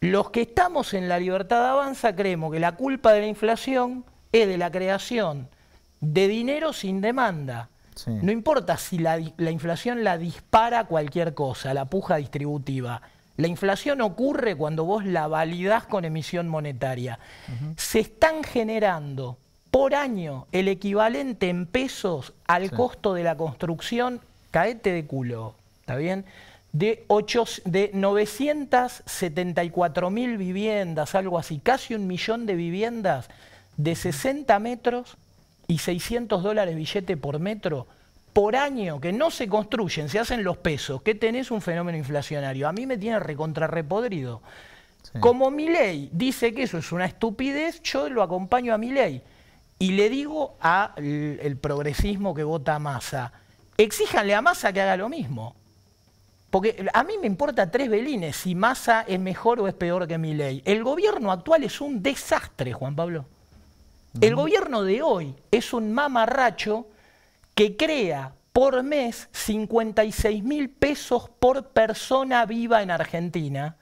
Los que estamos en la libertad de avanza creemos que la culpa de la inflación es de la creación de dinero sin demanda. No importa si la, inflación la dispara cualquier cosa, la puja distributiva. La inflación ocurre cuando vos la validás con emisión monetaria. Se están generando por año el equivalente en pesos al costo de la construcción. Caete de culo, ¿está bien? de, de 974 mil viviendas, algo así, casi un millón de viviendas de 60 metros y 600 dólares billete por metro por año que no se construyen, se hacen los pesos, que tenés un fenómeno inflacionario. A mí me tiene recontrarrepodrido. Como mi ley dice que eso es una estupidez, yo lo acompaño a mi ley. Y le digo al el progresismo que vota a Massa, exíjanle a Massa que haga lo mismo. Porque a mí me importa tres belines si Massa es mejor o es peor que mi ley. El gobierno actual es un desastre, Juan Pablo. El mm. gobierno de hoy es un mamarracho que crea por mes 56 mil pesos por persona viva en Argentina.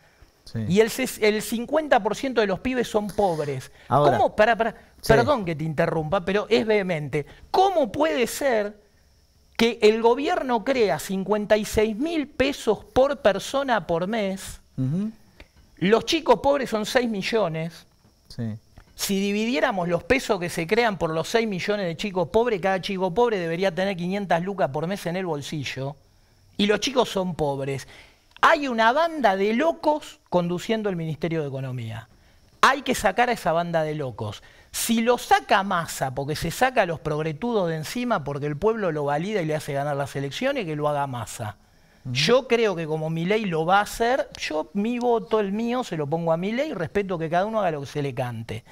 Y el, 50% de los pibes son pobres. ¿Cómo? Para, Perdón que te interrumpa, pero es vehemente. ¿Cómo puede ser que el gobierno crea 56 mil pesos por persona por mes, los chicos pobres son 6 millones. Si dividiéramos los pesos que se crean por los 6 millones de chicos pobres, cada chico pobre debería tener 500 lucas por mes en el bolsillo. Y los chicos son pobres. Hay una banda de locos conduciendo el Ministerio de Economía hay que sacar a esa banda de locos. Si lo saca Massa, porque se saca a los progretudos de encima, porque el pueblo lo valida y le hace ganar las elecciones, que lo haga Massa. Yo creo que como mi ley lo va a hacer, yo mi voto, el mío, se lo pongo a mi ley, respeto que cada uno haga lo que se le cante.